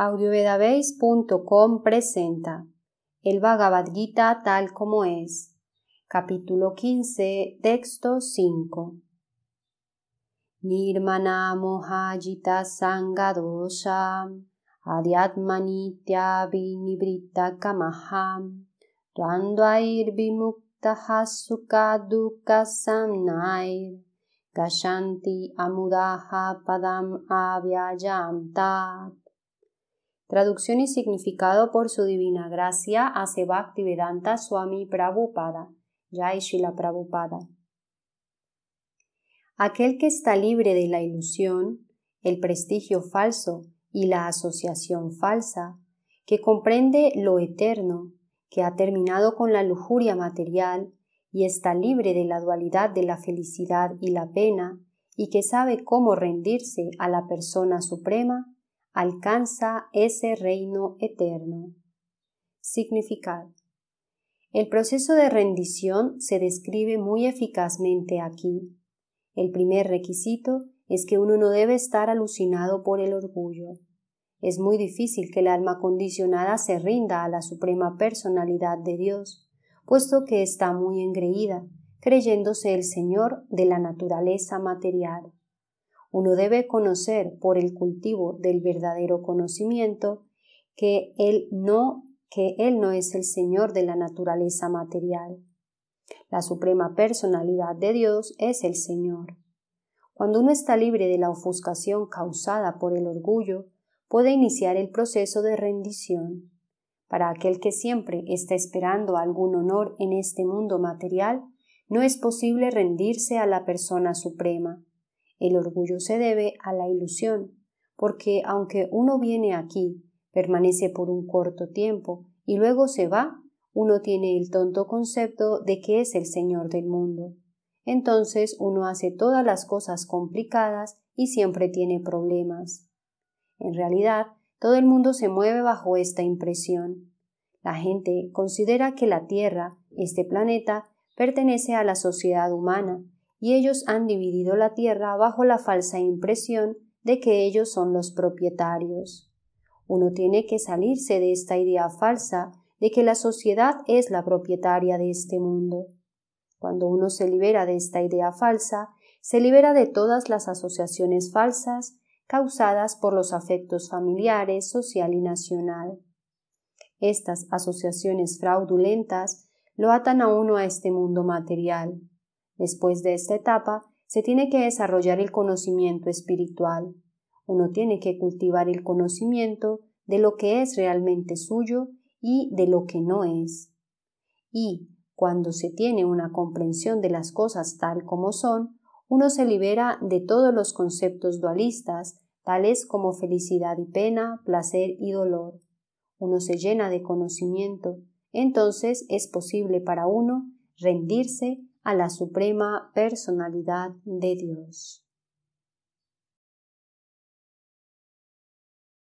audiovedabase.com presenta El Bhagavad Gita tal como es, capítulo 15, texto 5. Nirmana Mohajita Sangadosham Adhyatmanitya Vinibrita Kamaham Dvandvair Vimuktaha sukadukasam Dukha Gashanti Amudaha Padam Avyajam Tat Traducción y significado por su divina gracia a Bhaktivedanta Swami Prabhupada, Jai Prabhupada. Aquel que está libre de la ilusión, el prestigio falso y la asociación falsa, que comprende lo eterno, que ha terminado con la lujuria material y está libre de la dualidad de la felicidad y la pena, y que sabe cómo rendirse a la persona suprema, alcanza ese reino eterno. Significado. El proceso de rendición se describe muy eficazmente aquí. El primer requisito es que uno no debe estar alucinado por el orgullo. Es muy difícil que el alma condicionada se rinda a la suprema personalidad de Dios, puesto que está muy engreída, creyéndose el Señor de la naturaleza material. Uno debe conocer por el cultivo del verdadero conocimiento que él no que él no es el señor de la naturaleza material. La suprema personalidad de Dios es el Señor. Cuando uno está libre de la ofuscación causada por el orgullo, puede iniciar el proceso de rendición. Para aquel que siempre está esperando algún honor en este mundo material, no es posible rendirse a la persona suprema, el orgullo se debe a la ilusión, porque aunque uno viene aquí, permanece por un corto tiempo y luego se va, uno tiene el tonto concepto de que es el Señor del mundo. Entonces uno hace todas las cosas complicadas y siempre tiene problemas. En realidad, todo el mundo se mueve bajo esta impresión. La gente considera que la Tierra, este planeta, pertenece a la sociedad humana y ellos han dividido la tierra bajo la falsa impresión de que ellos son los propietarios. Uno tiene que salirse de esta idea falsa de que la sociedad es la propietaria de este mundo. Cuando uno se libera de esta idea falsa, se libera de todas las asociaciones falsas causadas por los afectos familiares, social y nacional. Estas asociaciones fraudulentas lo atan a uno a este mundo material, Después de esta etapa, se tiene que desarrollar el conocimiento espiritual. Uno tiene que cultivar el conocimiento de lo que es realmente suyo y de lo que no es. Y, cuando se tiene una comprensión de las cosas tal como son, uno se libera de todos los conceptos dualistas, tales como felicidad y pena, placer y dolor. Uno se llena de conocimiento, entonces es posible para uno rendirse a la Suprema Personalidad de Dios.